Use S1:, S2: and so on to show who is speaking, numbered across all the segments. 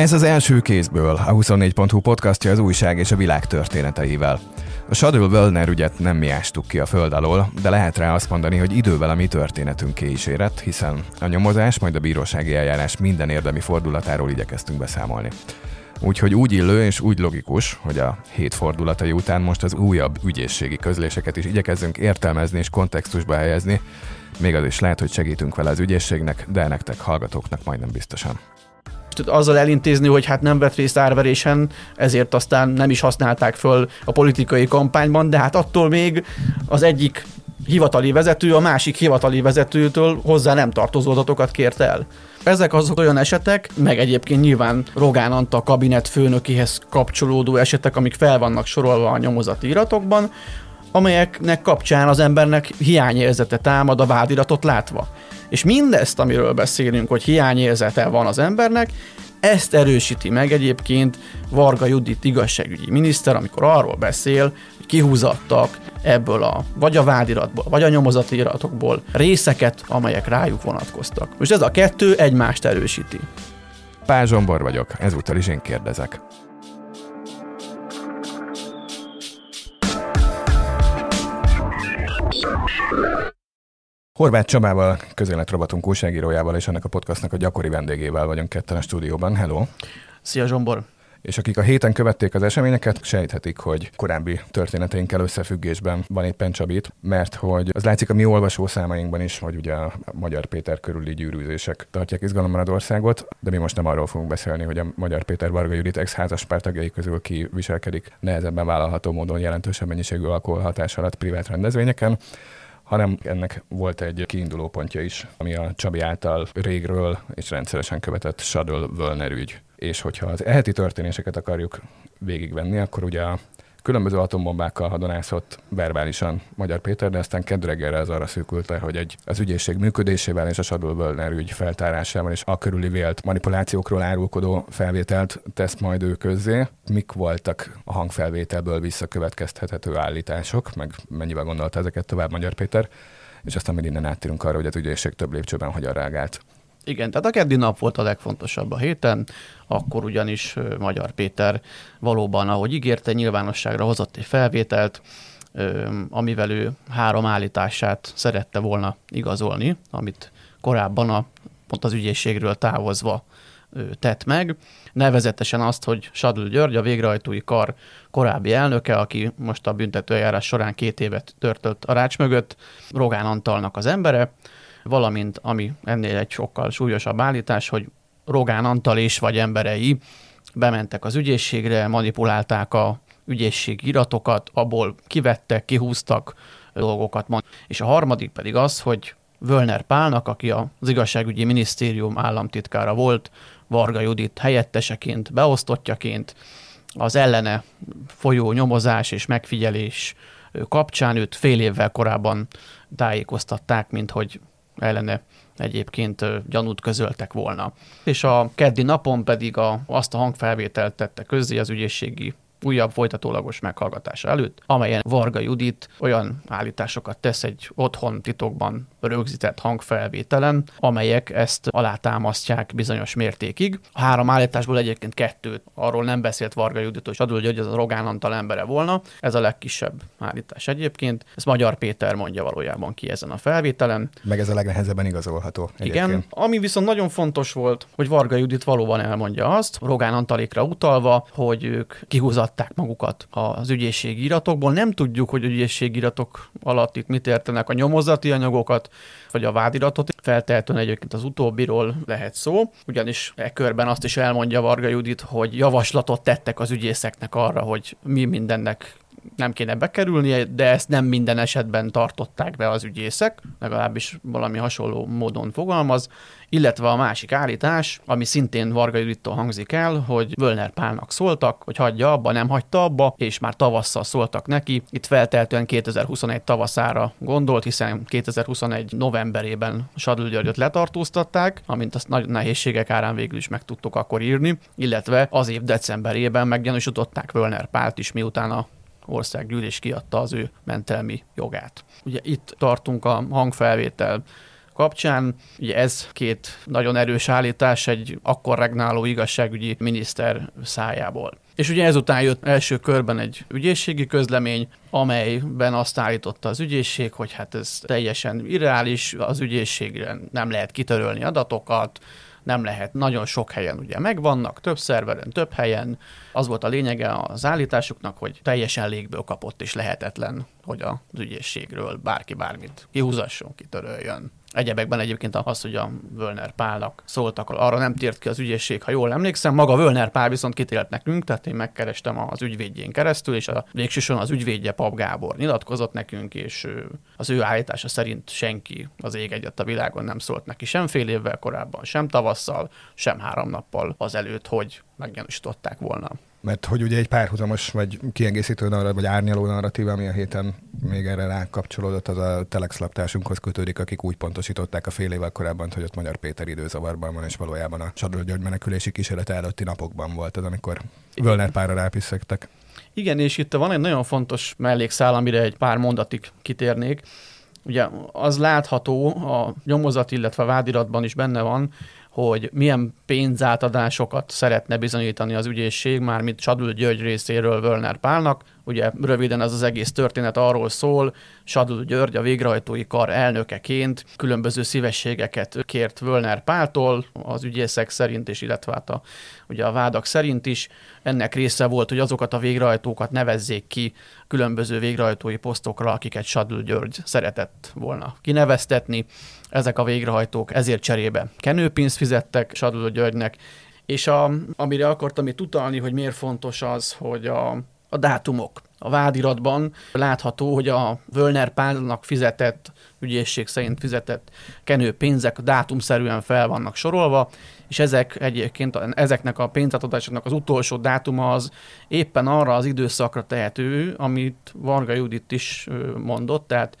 S1: Ez az első kézből, a 24.hu podcastja az újság és a világ történeteivel. A Shadow Bölner ügyet nem mi ástuk ki a föld alól, de lehet rá azt mondani, hogy idővel a mi történetünk is érett, hiszen a nyomozás, majd a bírósági eljárás minden érdemi fordulatáról igyekeztünk beszámolni. Úgyhogy úgy illő és úgy logikus, hogy a hét fordulatai után most az újabb ügyészségi közléseket is igyekezzünk értelmezni és kontextusba helyezni, még az is lehet, hogy segítünk vele az ügyészségnek, de nektek hallgatóknak majdnem biztosan
S2: azzal elintézni, hogy hát nem vett részt árverésen, ezért aztán nem is használták föl a politikai kampányban, de hát attól még az egyik hivatali vezető a másik hivatali vezetőtől hozzá nem tartozó adatokat kért el. Ezek azok olyan esetek, meg egyébként nyilván Rogán Anta kabinet főnökihez kapcsolódó esetek, amik fel vannak sorolva a nyomozati iratokban, amelyeknek kapcsán az embernek hiányérzete támad a vádiratot látva. És mindezt, amiről beszélünk, hogy hiányérzete van az embernek, ezt erősíti meg egyébként Varga Judit igazságügyi miniszter, amikor arról beszél, hogy kihúzattak ebből a vagy a vádiratból, vagy a nyomozati iratokból részeket, amelyek rájuk vonatkoztak. Most ez a kettő egymást erősíti. Zsombor vagyok, ezúttal is én kérdezek.
S1: Horváth Csabával, közéletrobatunk újságírójával és ennek a podcastnak a gyakori vendégével vagyunk ketten a stúdióban. Hello! Szia Zsombor! és akik a héten követték az eseményeket, sejthetik, hogy korábbi történeteinkkel összefüggésben van éppen Csabit, mert hogy az látszik a mi olvasószámainkban is, hogy ugye a Magyar Péter körüli gyűrűzések tartják izgalommal az országot, de mi most nem arról fogunk beszélni, hogy a Magyar Péter Varga Judit ex házaspár tagjai közül ki viselkedik nehezebben vállalható módon jelentősebb mennyiségű alkoholhatás alatt privát rendezvényeken, hanem ennek volt egy kiinduló pontja is, ami a Csabi által régről és rendszeresen követett Shadow Völner ügy. És hogyha az eheti történéseket akarjuk végigvenni, akkor ugye a különböző atombombákkal hadonászott verbálisan Magyar Péter, de aztán kedreggelre az arra szűkült hogy egy, az ügyészség működésével és a Sadul Bölner ügy feltárásával és a körüli vélt manipulációkról árulkodó felvételt tesz majd ő közzé. Mik voltak a hangfelvételből visszakövetkeztethető állítások, meg mennyivel gondolta ezeket tovább Magyar Péter, és aztán még innen áttérünk arra, hogy az ügyészség több lépcsőben hogyan reagált
S2: igen, tehát a keddi nap volt a legfontosabb a héten, akkor ugyanis Magyar Péter valóban, ahogy ígérte, nyilvánosságra hozott egy felvételt, amivel ő három állítását szerette volna igazolni, amit korábban a, pont az ügyészségről távozva tett meg. Nevezetesen azt, hogy Sadl György, a végrehajtói kar korábbi elnöke, aki most a büntetőjárás során két évet törtölt a rács mögött, Rogán Antalnak az embere, valamint, ami ennél egy sokkal súlyosabb állítás, hogy Rogán Antal és vagy emberei bementek az ügyészségre, manipulálták a ügyészség iratokat, abból kivettek, kihúztak dolgokat. És a harmadik pedig az, hogy Völner Pálnak, aki az igazságügyi minisztérium államtitkára volt, Varga Judit helyetteseként, beosztottjaként, az ellene folyó nyomozás és megfigyelés kapcsán őt fél évvel korábban tájékoztatták, mint hogy ellene egyébként gyanút közöltek volna. És a keddi napon pedig a, azt a hangfelvételt tette közzé az ügyészségi újabb folytatólagos meghallgatása előtt, amelyen Varga Judit olyan állításokat tesz egy otthon titokban rögzített hangfelvételen, amelyek ezt alátámasztják bizonyos mértékig. A három állításból egyébként kettőt, arról nem beszélt Varga Judit, hogy Adul hogy az a Rogán Antal embere volna, ez a legkisebb állítás egyébként. Ez Magyar Péter mondja valójában ki ezen a felvételen.
S1: Meg ez a legnehezebben igazolható. Egyébként. Igen.
S2: Ami viszont nagyon fontos volt, hogy Varga Judit valóban elmondja azt, Rogán Antalékra utalva, hogy ők kihúzat kiadták magukat az ügyészségi iratokból. Nem tudjuk, hogy ügyészségi iratok alatt itt mit értenek a nyomozati anyagokat, vagy a vádiratot. Feltehetően egyébként az utóbbiról lehet szó, ugyanis e körben azt is elmondja Varga Judit, hogy javaslatot tettek az ügyészeknek arra, hogy mi mindennek nem kéne bekerülnie, de ezt nem minden esetben tartották be az ügyészek, legalábbis valami hasonló módon fogalmaz, illetve a másik állítás, ami szintén Varga Judittól hangzik el, hogy Völner Pálnak szóltak, hogy hagyja abba, nem hagyta abba, és már tavasszal szóltak neki. Itt felteltően 2021 tavaszára gondolt, hiszen 2021 novemberében Sadl Györgyöt letartóztatták, amint azt nagy nehézségek árán végül is meg tudtuk akkor írni, illetve az év decemberében meggyanúsították Völner Pált is, miután a országgyűlés kiadta az ő mentelmi jogát. Ugye itt tartunk a hangfelvétel kapcsán. Ugye ez két nagyon erős állítás egy akkor regnáló igazságügyi miniszter szájából. És ugye ezután jött első körben egy ügyészségi közlemény, amelyben azt állította az ügyészség, hogy hát ez teljesen irreális, az ügyészségre nem lehet kitörölni adatokat, nem lehet. Nagyon sok helyen ugye megvannak, több szerveren, több helyen. Az volt a lényege az állításuknak, hogy teljesen légből kapott és lehetetlen, hogy az ügyészségről bárki bármit kihúzasson, kitöröljön. Egyebekben egyébként az, hogy a Völner Pálnak szóltak, arra nem tért ki az ügyészség, ha jól emlékszem. Maga Völner Pál viszont kitért nekünk, tehát én megkerestem az ügyvédjén keresztül, és a végsősorban az ügyvédje Pap Gábor nyilatkozott nekünk, és az ő állítása szerint senki az ég egyet a világon nem szólt neki sem fél évvel korábban, sem tavasszal, sem három nappal azelőtt, hogy meggyanúsították volna
S1: mert hogy ugye egy párhuzamos, vagy kiegészítő narratív, vagy árnyaló narratív, ami a héten még erre rákapcsolódott, az a Telex kötődik, akik úgy pontosították a fél évvel korábban, hogy ott Magyar Péter időzavarban van, és valójában a Sadrölgyörgy menekülési kísérlet előtti napokban volt az, amikor Völner párra rápiszektek.
S2: Igen, és itt van egy nagyon fontos mellékszál, amire egy pár mondatig kitérnék. Ugye az látható, a nyomozat, illetve a vádiratban is benne van, hogy milyen pénzátadásokat szeretne bizonyítani az ügyészség, mármint Sadul György részéről Völner Pálnak. Ugye röviden ez az egész történet arról szól, Sadul György a végrehajtói kar elnökeként különböző szívességeket kért Völner Páltól, az ügyészek szerint is, illetve hát a, ugye a vádak szerint is. Ennek része volt, hogy azokat a végrehajtókat nevezzék ki különböző végrehajtói posztokra, akiket Sadul György szeretett volna kineveztetni ezek a végrehajtók ezért cserébe kenőpénzt fizettek Sadló Györgynek, és a, amire akartam itt utalni, hogy miért fontos az, hogy a, a dátumok. A vádiratban látható, hogy a Völner Pálnak fizetett, ügyészség szerint fizetett kenőpénzek dátumszerűen fel vannak sorolva, és ezek egyébként, ezeknek a pénzátadásoknak az utolsó dátuma az éppen arra az időszakra tehető, amit Varga Judit is mondott, tehát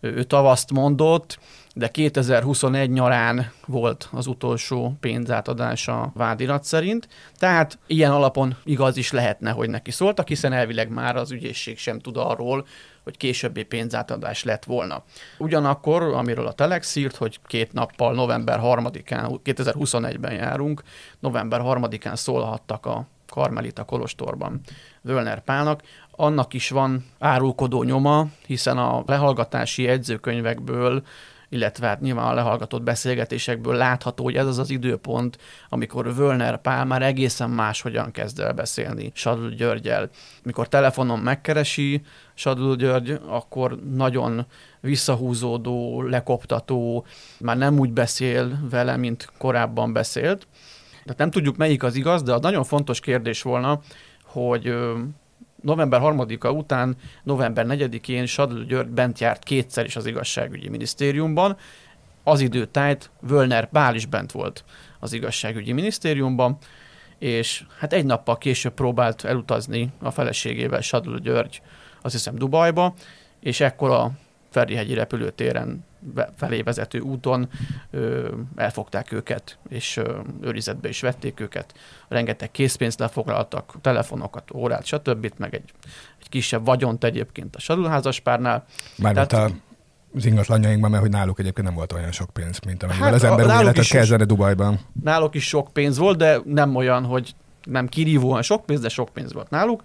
S2: ő tavaszt mondott, de 2021 nyarán volt az utolsó pénzátadás a vádirat szerint, tehát ilyen alapon igaz is lehetne, hogy neki szóltak, hiszen elvileg már az ügyészség sem tud arról, hogy későbbi pénzátadás lett volna. Ugyanakkor, amiről a Telex írt, hogy két nappal november 3-án, 2021-ben járunk, november 3-án szólhattak a Karmelita Kolostorban Völner Pálnak, annak is van árulkodó nyoma, hiszen a lehallgatási jegyzőkönyvekből illetve hát nyilván a lehallgatott beszélgetésekből látható, hogy ez az az időpont, amikor Völner Pál már egészen máshogyan kezd el beszélni Sadl Györgyel. Mikor telefonon megkeresi Sadl György, akkor nagyon visszahúzódó, lekoptató, már nem úgy beszél vele, mint korábban beszélt. Tehát nem tudjuk, melyik az igaz, de az nagyon fontos kérdés volna, hogy november 3-a után, november 4-én Sadl György bent járt kétszer is az igazságügyi minisztériumban. Az időtájt Völner Bál is bent volt az igazságügyi minisztériumban, és hát egy nappal később próbált elutazni a feleségével Sadl György, azt hiszem Dubajba, és ekkor a Ferihegyi repülőtéren felé vezető úton ö, elfogták őket, és ö, őrizetbe is vették őket. Rengeteg készpénzt lefoglaltak, telefonokat, órát, stb. meg egy, egy kisebb vagyont egyébként a sarulházas párnál. Mármint Tehát, a
S1: az ingatlanjainkban, mert hogy náluk egyébként nem volt olyan sok pénz, mint amivel hát, az ember úgy életet kezdene Dubajban.
S2: Náluk is sok pénz volt, de nem olyan, hogy nem kirívóan sok pénz, de sok pénz volt náluk.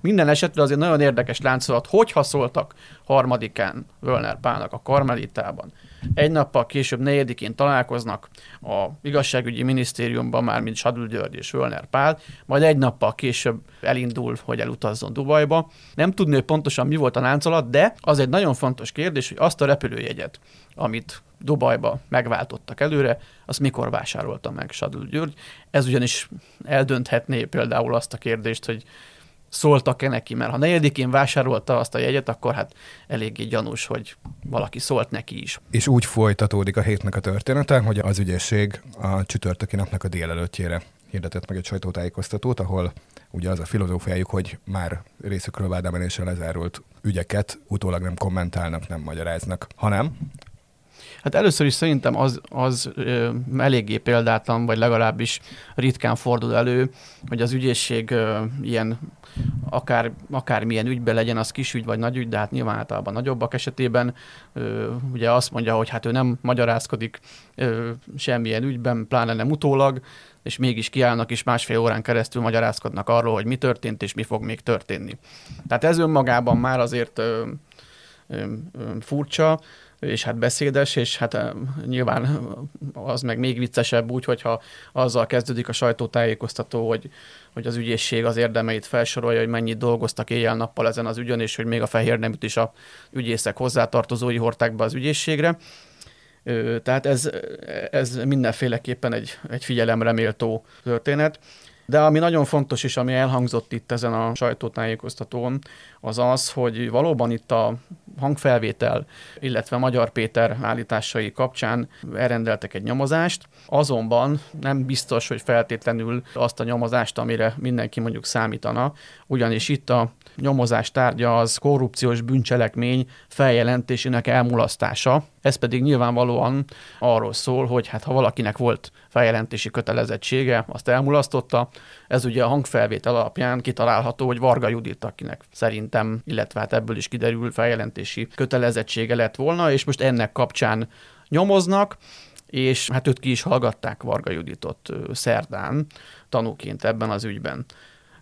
S2: Minden esetre azért nagyon érdekes láncolat, hogyha szóltak harmadikán Völner Pálnak a Karmelitában. Egy nappal később negyedikén találkoznak a igazságügyi minisztériumban már, mint Sadül György és Völner Pál, majd egy nappal később elindul, hogy elutazzon Dubajba. Nem tudni, hogy pontosan mi volt a láncolat, de az egy nagyon fontos kérdés, hogy azt a repülőjegyet, amit Dubajba megváltottak előre, azt mikor vásárolta meg Sadül György. Ez ugyanis eldönthetné például azt a kérdést, hogy szóltak-e neki, mert ha negyedikén vásárolta azt a jegyet, akkor hát eléggé gyanús, hogy valaki szólt neki is.
S1: És úgy folytatódik a hétnek a története, hogy az ügyesség a csütörtöki napnak a délelőttjére hirdetett meg egy sajtótájékoztatót, ahol ugye az a filozófiájuk, hogy már részükről vádemeléssel lezárult ügyeket utólag nem kommentálnak, nem magyaráznak,
S2: hanem Hát először is szerintem az, az ö, eléggé példátlan, vagy legalábbis ritkán fordul elő, hogy az ügyészség ö, ilyen akár, akármilyen ügyben legyen, az kis ügy vagy nagy ügy, de hát nyilván általában nagyobbak esetében ö, ugye azt mondja, hogy hát ő nem magyarázkodik ö, semmilyen ügyben, pláne nem utólag, és mégis kiállnak, és másfél órán keresztül magyarázkodnak arról, hogy mi történt, és mi fog még történni. Tehát ez önmagában már azért ö, ö, ö, furcsa, és hát beszédes, és hát nyilván az meg még viccesebb úgy, hogyha azzal kezdődik a sajtótájékoztató, hogy, hogy az ügyészség az érdemeit felsorolja, hogy mennyit dolgoztak éjjel-nappal ezen az ügyön, és hogy még a fehér neműt is a ügyészek hozzátartozói hordták be az ügyészségre. Tehát ez, ez mindenféleképpen egy, egy figyelemreméltó történet. De ami nagyon fontos és ami elhangzott itt ezen a sajtótájékoztatón, az az, hogy valóban itt a hangfelvétel, illetve Magyar Péter állításai kapcsán elrendeltek egy nyomozást, azonban nem biztos, hogy feltétlenül azt a nyomozást, amire mindenki mondjuk számítana, ugyanis itt a nyomozás tárgya az korrupciós bűncselekmény feljelentésének elmulasztása, ez pedig nyilvánvalóan arról szól, hogy hát ha valakinek volt feljelentési kötelezettsége, azt elmulasztotta. Ez ugye a hangfelvétel alapján kitalálható, hogy Varga Judit, akinek szerintem, illetve hát ebből is kiderül, feljelentési kötelezettsége lett volna, és most ennek kapcsán nyomoznak és hát őt ki is hallgatták Varga Juditot szerdán tanúként ebben az ügyben.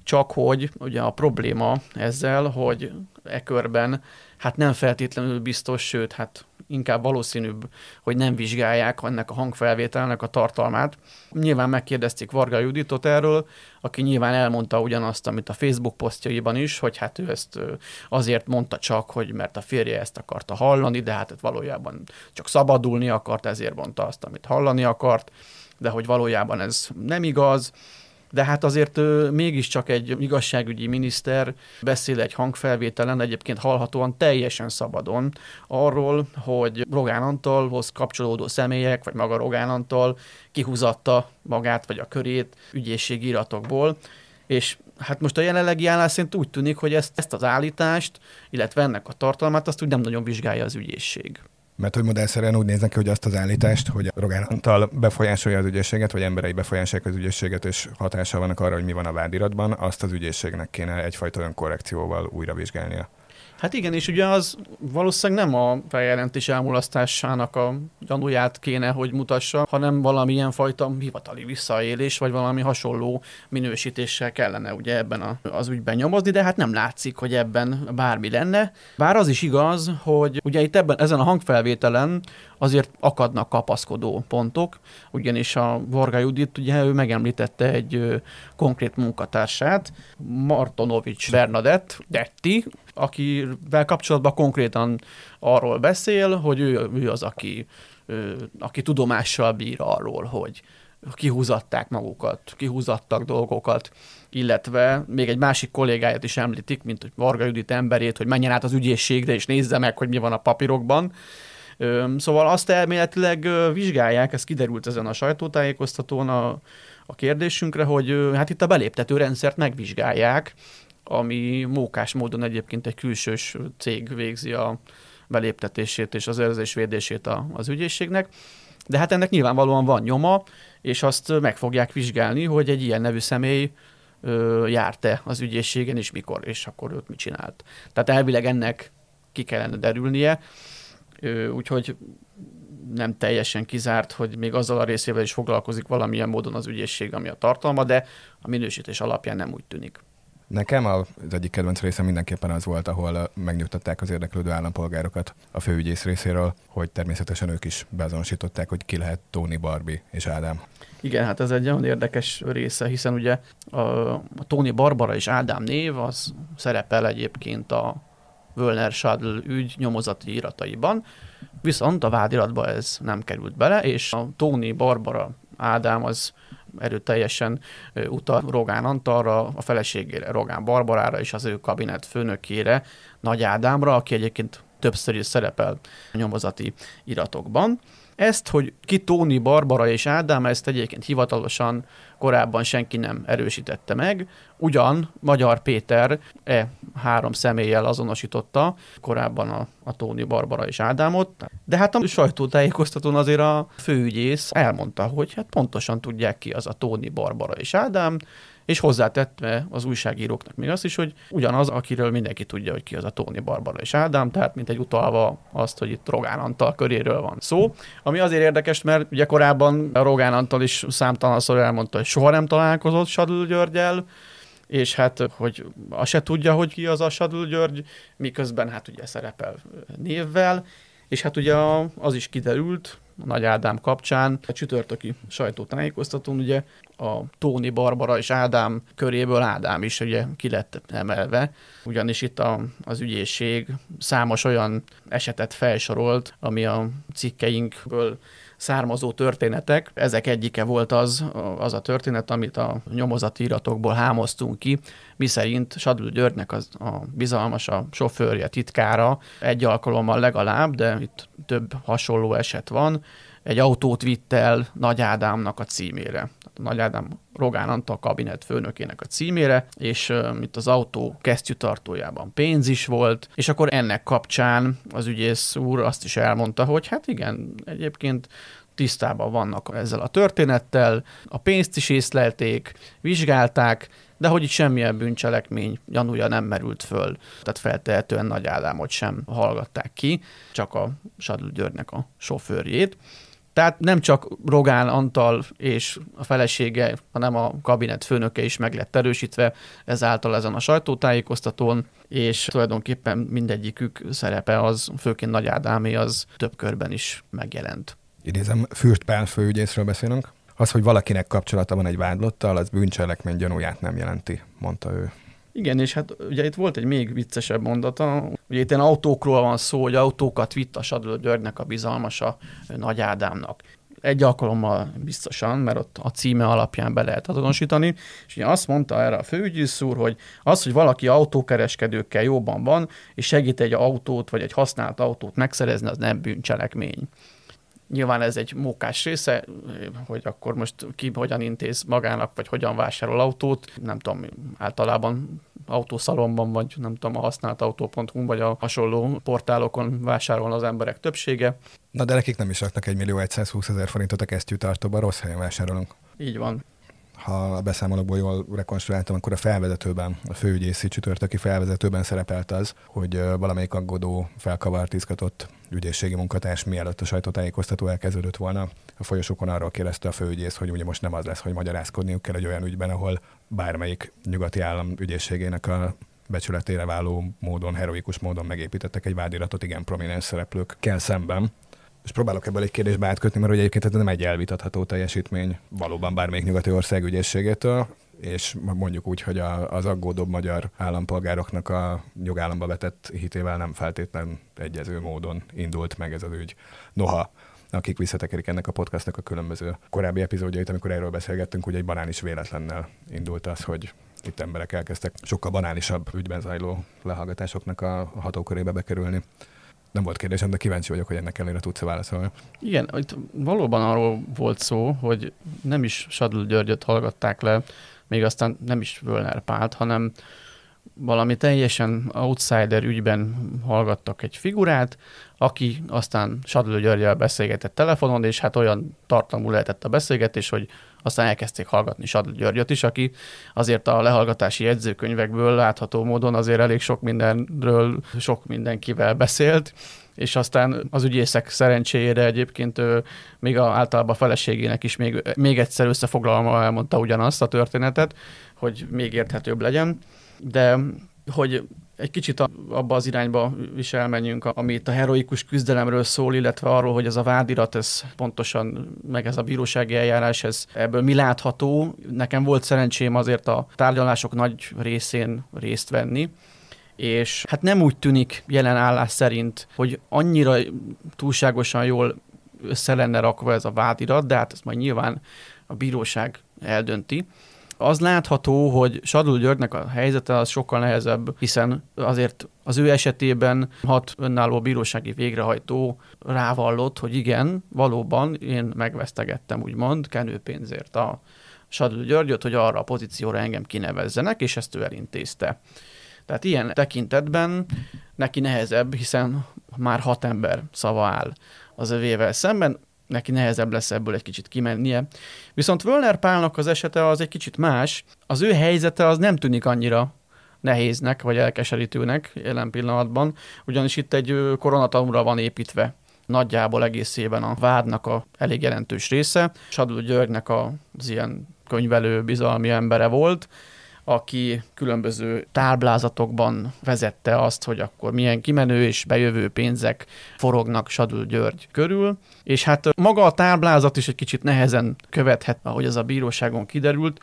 S2: Csak hogy ugye a probléma ezzel, hogy e körben hát nem feltétlenül biztos, sőt, hát inkább valószínűbb, hogy nem vizsgálják ennek a hangfelvételnek a tartalmát. Nyilván megkérdezték Varga Juditot erről, aki nyilván elmondta ugyanazt, amit a Facebook posztjaiban is, hogy hát ő ezt azért mondta csak, hogy mert a férje ezt akarta hallani, de hát valójában csak szabadulni akart, ezért mondta azt, amit hallani akart, de hogy valójában ez nem igaz de hát azért ő mégiscsak egy igazságügyi miniszter beszél egy hangfelvételen, egyébként hallhatóan teljesen szabadon arról, hogy Rogán Antalhoz kapcsolódó személyek, vagy maga Rogán Antal kihúzatta magát, vagy a körét ügyészségi iratokból, és hát most a jelenlegi állás szerint úgy tűnik, hogy ezt, ezt az állítást, illetve ennek a tartalmát azt úgy nem nagyon vizsgálja az ügyészség.
S1: Mert hogy modellszerűen úgy néznek ki, hogy azt az állítást, hogy a Rogán Antal befolyásolja az ügyészséget, vagy emberei befolyásolják az ügyészséget, és hatással vannak arra, hogy mi van a vádiratban, azt az ügyészségnek kéne egyfajta önkorrekcióval újra vizsgálnia.
S2: Hát igen, és ugye az valószínűleg nem a feljelentés elmulasztásának a gyanúját kéne, hogy mutassa, hanem valamilyen fajta hivatali visszaélés, vagy valami hasonló minősítéssel kellene ugye ebben a, az ügyben nyomozni, de hát nem látszik, hogy ebben bármi lenne. Bár az is igaz, hogy ugye itt ebben, ezen a hangfelvételen azért akadnak kapaszkodó pontok, ugyanis a Varga Judit, ugye ő megemlítette egy konkrét munkatársát, Martonovics Bernadett, Detti, akivel kapcsolatban konkrétan arról beszél, hogy ő, ő az, aki, ő, aki tudomással bír arról, hogy kihúzatták magukat, kihúzattak dolgokat, illetve még egy másik kollégáját is említik, mint hogy Varga Judit emberét, hogy menjen át az ügyészségre és nézze meg, hogy mi van a papírokban. Szóval azt elméletileg vizsgálják, ez kiderült ezen a sajtótájékoztatón a, a kérdésünkre, hogy hát itt a beléptető rendszert megvizsgálják, ami mókás módon egyébként egy külsős cég végzi a beléptetését és az védését az ügyészségnek. De hát ennek nyilvánvalóan van nyoma, és azt meg fogják vizsgálni, hogy egy ilyen nevű személy járt-e az ügyészségen, és mikor, és akkor őt mit csinált. Tehát elvileg ennek ki kellene derülnie, úgyhogy nem teljesen kizárt, hogy még azzal a részével is foglalkozik valamilyen módon az ügyészség, ami a tartalma, de a minősítés alapján nem úgy tűnik.
S1: Nekem az egyik kedvenc része mindenképpen az volt, ahol megnyugtatták az érdeklődő állampolgárokat a főügyész részéről, hogy természetesen ők is beazonosították, hogy ki lehet Tony Barbie és Ádám.
S2: Igen, hát ez egy nagyon érdekes része, hiszen ugye a Tony Barbara és Ádám név az szerepel egyébként a Völner Schadl ügy nyomozati irataiban, viszont a vádiratba ez nem került bele, és a Tony Barbara Ádám az erőteljesen utal Rogán Antalra, a feleségére, Rogán Barbarára és az ő kabinet főnökére, Nagy Ádámra, aki egyébként többször is szerepel a nyomozati iratokban. Ezt, hogy ki Tóni, Barbara és Ádám, ezt egyébként hivatalosan korábban senki nem erősítette meg. Ugyan Magyar Péter e három személlyel azonosította korábban a, a Tóni Barbara és Ádámot, de hát a sajtótájékoztatón azért a főügyész elmondta, hogy hát pontosan tudják ki az a Tóni Barbara és Ádám, és hozzátette az újságíróknak még azt is, hogy ugyanaz, akiről mindenki tudja, hogy ki az a Tóni Barbara és Ádám, tehát mint egy utalva azt, hogy itt Rogán Antal köréről van szó, ami azért érdekes, mert ugye korábban Rogán Antal is számtalanszor elmondta, hogy soha nem találkozott Sadl Györgyel, és hát, hogy azt se tudja, hogy ki az a Sadl György, miközben hát ugye szerepel névvel, és hát ugye az is kiderült, a Nagy Ádám kapcsán, a csütörtöki sajtótájékoztatón ugye a Tóni Barbara és Ádám köréből Ádám is ugye ki lett emelve, ugyanis itt a, az ügyészség számos olyan esetet felsorolt, ami a cikkeinkből származó történetek. Ezek egyike volt az, az a történet, amit a nyomozati iratokból hámoztunk ki, miszerint Sadül Györgynek az, a bizalmas a sofőrje, titkára egy alkalommal legalább, de itt több hasonló eset van, egy autót vitt el Nagy Ádámnak a címére. Nagy Ádám Rogán Antal kabinet főnökének a címére, és uh, itt az autó kesztyűtartójában pénz is volt, és akkor ennek kapcsán az ügyész úr azt is elmondta, hogy hát igen, egyébként tisztában vannak ezzel a történettel, a pénzt is észlelték, vizsgálták, de hogy itt semmilyen bűncselekmény gyanúja nem merült föl, tehát feltehetően Nagy Ádámot sem hallgatták ki, csak a Sadl Györgynek a sofőrjét. Tehát nem csak Rogán Antal és a felesége, hanem a kabinet főnöke is meg lett erősítve ezáltal ezen a sajtótájékoztatón, és tulajdonképpen mindegyikük szerepe az, főként Nagy Ádámé, az több körben is megjelent.
S1: Idézem, Fürt Pál főügyészről beszélünk. Az, hogy valakinek kapcsolata van egy vádlottal, az bűncselekmény gyanúját nem jelenti, mondta ő.
S2: Igen, és hát ugye itt volt egy még viccesebb mondata, ugye itt ilyen autókról van szó, hogy autókat vitt a Sadló Györgynek a bizalmasa Nagy Ádámnak. Egy alkalommal biztosan, mert ott a címe alapján be lehet azonosítani, és ugye azt mondta erre a főügyész úr, hogy az, hogy valaki autókereskedőkkel jóban van, és segít egy autót vagy egy használt autót megszerezni, az nem bűncselekmény. Nyilván ez egy mókás része, hogy akkor most ki hogyan intéz magának, vagy hogyan vásárol autót. Nem tudom, általában autószalomban, vagy nem tudom, a használt autó.hu, vagy a hasonló portálokon vásárol az emberek többsége.
S1: Na de nekik nem is raknak egy millió 120 ezer forintot a kesztyűtartóba, rossz helyen vásárolunk. Így van ha a beszámolókból jól rekonstruáltam, akkor a felvezetőben, a főügyészi csütörtöki felvezetőben szerepelt az, hogy valamelyik aggódó felkavart, izgatott ügyészségi munkatárs mielőtt a sajtótájékoztató elkezdődött volna, a folyosókon arról kérdezte a főügyész, hogy ugye most nem az lesz, hogy magyarázkodniuk kell egy olyan ügyben, ahol bármelyik nyugati állam ügyészségének a becsületére váló módon, heroikus módon megépítettek egy vádiratot igen prominens szereplők kell szemben, és próbálok ebből egy kérdésbe átkötni, mert ugye egyébként ez hát nem egy elvitatható teljesítmény valóban bármelyik nyugati ország ügyészségétől, és mondjuk úgy, hogy a, az aggódóbb magyar állampolgároknak a jogállamba vetett hitével nem feltétlen egyező módon indult meg ez az ügy. Noha akik visszatekerik ennek a podcastnak a különböző korábbi epizódjait, amikor erről beszélgettünk, hogy egy banán is véletlennel indult az, hogy itt emberek elkezdtek sokkal banálisabb ügyben zajló lehallgatásoknak a hatókörébe bekerülni nem volt kérdésem, de kíváncsi vagyok, hogy ennek ellenére tudsz válaszolni.
S2: Igen, itt valóban arról volt szó, hogy nem is Sadl Györgyöt hallgatták le, még aztán nem is Völner Pált, hanem valami teljesen outsider ügyben hallgattak egy figurát, aki aztán Sadlő Györgyel beszélgetett telefonon, és hát olyan tartalmú lehetett a beszélgetés, hogy aztán elkezdték hallgatni Sadl Györgyöt is, aki azért a lehallgatási jegyzőkönyvekből látható módon azért elég sok mindenről sok mindenkivel beszélt, és aztán az ügyészek szerencséjére egyébként ő, még a, általában a feleségének is még, még egyszer összefoglalva elmondta ugyanazt a történetet, hogy még érthetőbb legyen, de hogy egy kicsit abba az irányba is elmenjünk, ami itt a heroikus küzdelemről szól, illetve arról, hogy ez a vádirat, ez pontosan, meg ez a bírósági eljárás, ez ebből mi látható. Nekem volt szerencsém azért a tárgyalások nagy részén részt venni, és hát nem úgy tűnik jelen állás szerint, hogy annyira túlságosan jól össze lenne rakva ez a vádirat, de hát ezt majd nyilván a bíróság eldönti. Az látható, hogy Sadul Györgynek a helyzete az sokkal nehezebb, hiszen azért az ő esetében hat önálló bírósági végrehajtó rávallott, hogy igen, valóban én megvesztegettem úgymond kenőpénzért a Sadul Györgyöt, hogy arra a pozícióra engem kinevezzenek, és ezt ő elintézte. Tehát ilyen tekintetben neki nehezebb, hiszen már hat ember szava áll az övével szemben neki nehezebb lesz ebből egy kicsit kimennie. Viszont Völner Pálnak az esete az egy kicsit más. Az ő helyzete az nem tűnik annyira nehéznek, vagy elkeserítőnek jelen pillanatban, ugyanis itt egy koronatanúra van építve nagyjából egészében a vádnak a elég jelentős része. Sadul Györgynek az ilyen könyvelő, bizalmi embere volt, aki különböző táblázatokban vezette azt, hogy akkor milyen kimenő és bejövő pénzek forognak Sadul György körül, és hát maga a táblázat is egy kicsit nehezen követhet, ahogy ez a bíróságon kiderült,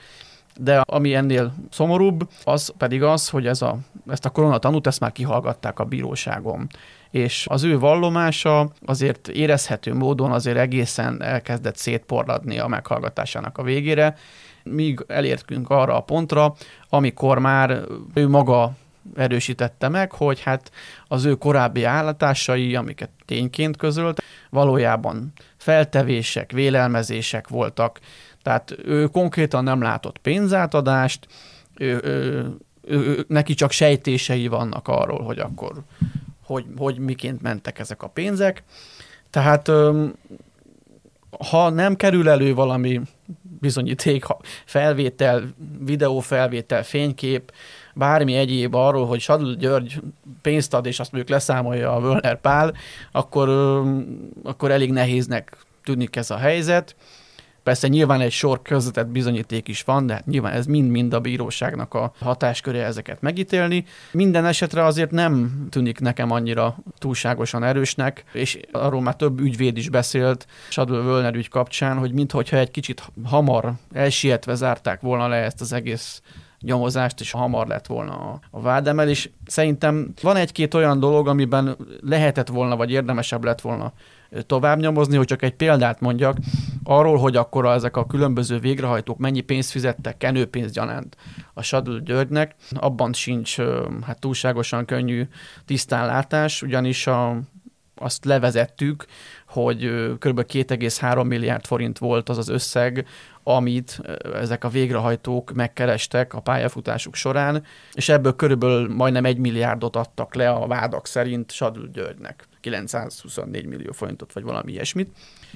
S2: de ami ennél szomorúbb, az pedig az, hogy ez a, ezt a koronatanút, ezt már kihallgatták a bíróságon. És az ő vallomása azért érezhető módon azért egészen elkezdett szétporladni a meghallgatásának a végére, míg elértünk arra a pontra, amikor már ő maga erősítette meg, hogy hát az ő korábbi állatásai, amiket tényként közölt, valójában feltevések, vélelmezések voltak. Tehát ő konkrétan nem látott pénzátadást, ő, ő, ő, neki csak sejtései vannak arról, hogy akkor hogy, hogy miként mentek ezek a pénzek. Tehát ha nem kerül elő valami bizonyíték, felvétel, videófelvétel, fénykép, bármi egyéb arról, hogy Sadl György pénzt ad, és azt mondjuk leszámolja a Völner Pál, akkor, akkor elég nehéznek tűnik ez a helyzet. Persze nyilván egy sor közvetett bizonyíték is van, de hát nyilván ez mind-mind a bíróságnak a hatásköre ezeket megítélni. Minden esetre azért nem tűnik nekem annyira túlságosan erősnek, és arról már több ügyvéd is beszélt Sadul Völner ügy kapcsán, hogy minthogyha egy kicsit hamar elsietve zárták volna le ezt az egész nyomozást, és hamar lett volna a, a vádemelés. Szerintem van egy-két olyan dolog, amiben lehetett volna, vagy érdemesebb lett volna tovább nyomozni, hogy csak egy példát mondjak arról, hogy akkor ezek a különböző végrehajtók mennyi pénzt fizettek, kenőpénzgyanánt a Sadl Györgynek, abban sincs hát túlságosan könnyű tisztánlátás, ugyanis a, azt levezettük, hogy kb. 2,3 milliárd forint volt az az összeg, amit ezek a végrehajtók megkerestek a pályafutásuk során, és ebből körülbelül majdnem egy milliárdot adtak le a vádak szerint Sadl Györgynek, 924 millió forintot, vagy valami ilyesmit.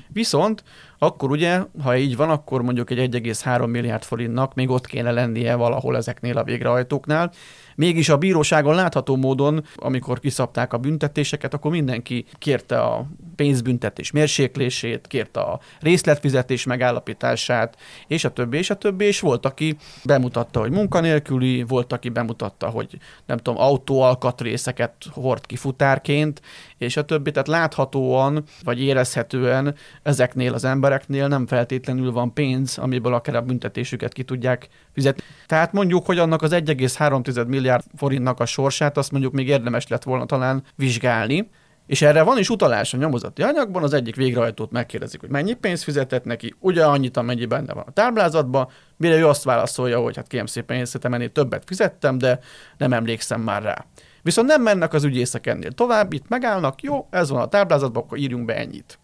S2: Viszont akkor ugye, ha így van, akkor mondjuk egy 1,3 milliárd forintnak még ott kéne lennie valahol ezeknél a végrehajtóknál. Mégis a bíróságon látható módon, amikor kiszabták a büntetéseket, akkor mindenki kérte a pénzbüntetés mérséklését, kérte a részletfizetés megállapítását, és a többi, és a többi, és volt, aki bemutatta, hogy munkanélküli, volt, aki bemutatta, hogy nem tudom, autóalkatrészeket hord ki futárként, és a többi, tehát láthatóan, vagy érezhetően ezeknél az ember embereknél nem feltétlenül van pénz, amiből akár a büntetésüket ki tudják fizetni. Tehát mondjuk, hogy annak az 1,3 milliárd forintnak a sorsát azt mondjuk még érdemes lett volna talán vizsgálni. És erre van is utalás a nyomozati anyagban, az egyik végrehajtót megkérdezik, hogy mennyi pénzt fizetett neki, ugyanannyit, amennyi benne van a táblázatban, mire ő azt válaszolja, hogy hát kérem szépen, én szerintem ennél többet fizettem, de nem emlékszem már rá. Viszont nem mennek az ügyészek ennél tovább, itt megállnak, jó, ez van a táblázatban, akkor írjunk be ennyit.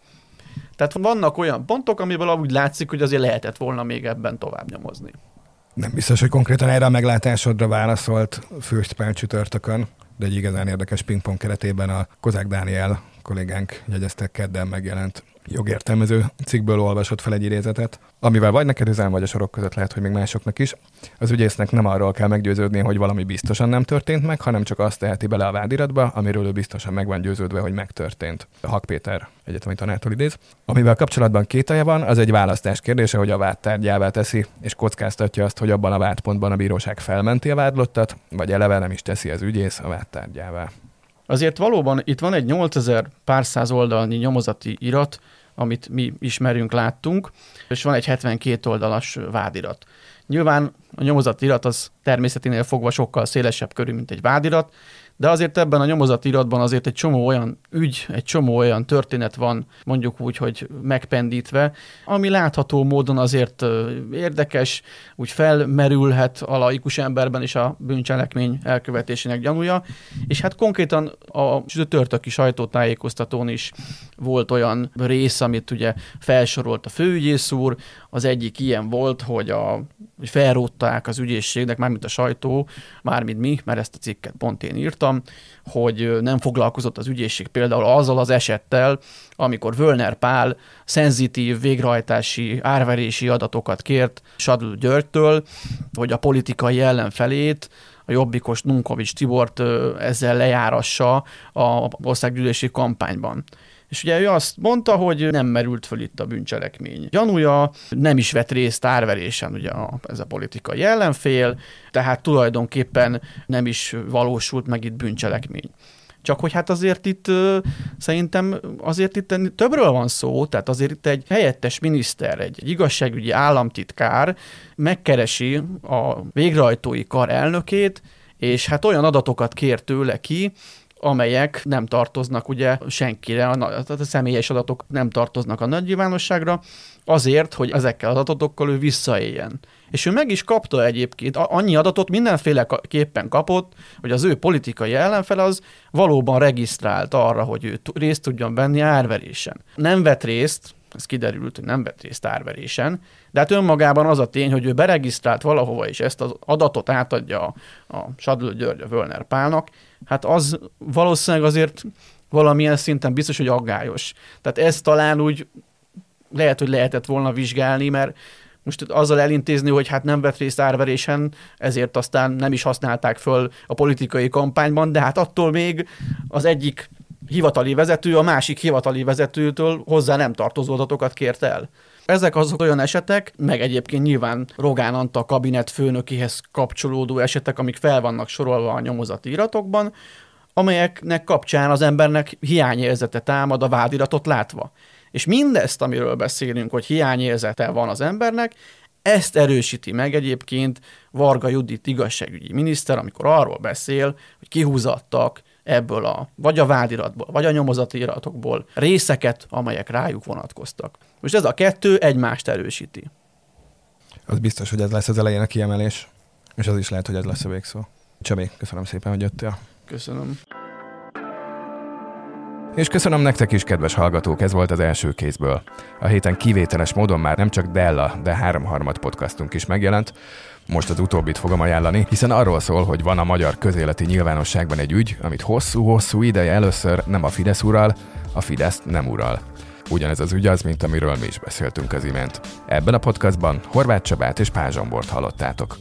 S2: Tehát vannak olyan pontok, amiből úgy látszik, hogy azért lehetett volna még ebben tovább nyomozni.
S1: Nem biztos, hogy konkrétan erre a meglátásodra válaszolt Fürstpál csütörtökön, de egy igazán érdekes pingpong keretében a Kozák Dániel kollégánk jegyezte kedden megjelent jogértelmező cikkből olvasott fel egy idézetet, amivel vagy neked üzen, vagy a sorok között lehet, hogy még másoknak is. Az ügyésznek nem arról kell meggyőződni, hogy valami biztosan nem történt meg, hanem csak azt teheti bele a vádiratba, amiről ő biztosan meg van győződve, hogy megtörtént. A Hak Péter egyetemi tanártól idéz. Amivel kapcsolatban kételje van, az egy választás kérdése, hogy a vád tárgyává teszi, és kockáztatja azt, hogy abban a vádpontban a bíróság felmenti a vádlottat, vagy eleve nem is teszi az ügyész a vád tárgyává.
S2: Azért valóban itt van egy 8000 pár száz oldalnyi nyomozati irat, amit mi ismerünk, láttunk, és van egy 72 oldalas vádirat. Nyilván a nyomozati irat az természeténél fogva sokkal szélesebb körű, mint egy vádirat, de azért ebben a nyomozati iratban azért egy csomó olyan ügy, egy csomó olyan történet van, mondjuk úgy, hogy megpendítve, ami látható módon azért érdekes, úgy felmerülhet a laikus emberben is a bűncselekmény elkövetésének gyanúja, és hát konkrétan a törtöki sajtótájékoztatón is volt olyan rész, amit ugye felsorolt a főügyész úr, az egyik ilyen volt, hogy a hogy felrótták az ügyészségnek, mármint a sajtó, mármint mi, mert ezt a cikket pont én írtam, hogy nem foglalkozott az ügyészség például például azzal az esettel, amikor Völner Pál szenzitív végrehajtási, árverési adatokat kért Sadl Györgytől, hogy a politikai ellenfelét a jobbikos Nunkovics Tibort ezzel lejárassa a országgyűlési kampányban. És ugye ő azt mondta, hogy nem merült föl itt a bűncselekmény. Gyanúja nem is vett részt árverésen, ugye a, ez a politikai ellenfél, tehát tulajdonképpen nem is valósult meg itt bűncselekmény. Csak hogy hát azért itt szerintem azért itt többről van szó, tehát azért itt egy helyettes miniszter, egy, egy igazságügyi államtitkár megkeresi a végrehajtói kar elnökét, és hát olyan adatokat kér tőle ki, amelyek nem tartoznak ugye senkire, a, tehát a személyes adatok nem tartoznak a nagy azért, hogy ezekkel az adatokkal ő visszaéljen. És ő meg is kapta egyébként, annyi adatot mindenféleképpen kapott, hogy az ő politikai ellenfele az valóban regisztrált arra, hogy ő részt tudjon venni árverésen. Nem vett részt, ez kiderült, hogy nem vett részt árverésen, de hát önmagában az a tény, hogy ő beregisztrált valahova, és ezt az adatot átadja a, a Sadl György, a Völner Pálnak, hát az valószínűleg azért valamilyen szinten biztos, hogy aggályos. Tehát ez talán úgy lehet, hogy lehetett volna vizsgálni, mert most azzal elintézni, hogy hát nem vett részt árverésen, ezért aztán nem is használták föl a politikai kampányban, de hát attól még az egyik hivatali vezető a másik hivatali vezetőtől hozzá nem tartozó adatokat kért el. Ezek azok olyan esetek, meg egyébként nyilván Rogán Anta kabinet főnökihez kapcsolódó esetek, amik fel vannak sorolva a nyomozati iratokban, amelyeknek kapcsán az embernek hiányérzete támad a vádiratot látva. És mindezt, amiről beszélünk, hogy hiányérzete van az embernek, ezt erősíti meg egyébként Varga Judit igazságügyi miniszter, amikor arról beszél, hogy kihúzattak ebből a, vagy a vádiratból, vagy a nyomozati iratokból részeket, amelyek rájuk vonatkoztak. Most ez a kettő egymást erősíti.
S1: Az biztos, hogy ez lesz az elején a kiemelés, és az is lehet, hogy ez lesz a végszó. Csabé, köszönöm szépen, hogy jöttél. Köszönöm. És köszönöm nektek is, kedves hallgatók, ez volt az első kézből. A héten kivételes módon már nem csak Della, de háromharmad podcastunk is megjelent. Most az utóbbit fogom ajánlani, hiszen arról szól, hogy van a magyar közéleti nyilvánosságban egy ügy, amit hosszú-hosszú ideje először nem a Fidesz ural, a Fidesz nem ural. Ugyanez az ügy az, mint amiről mi is beszéltünk az imént. Ebben a podcastban Horváth Csabát és Pázsombort hallottátok.